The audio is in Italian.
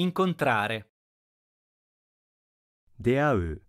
Incontrare. 出会う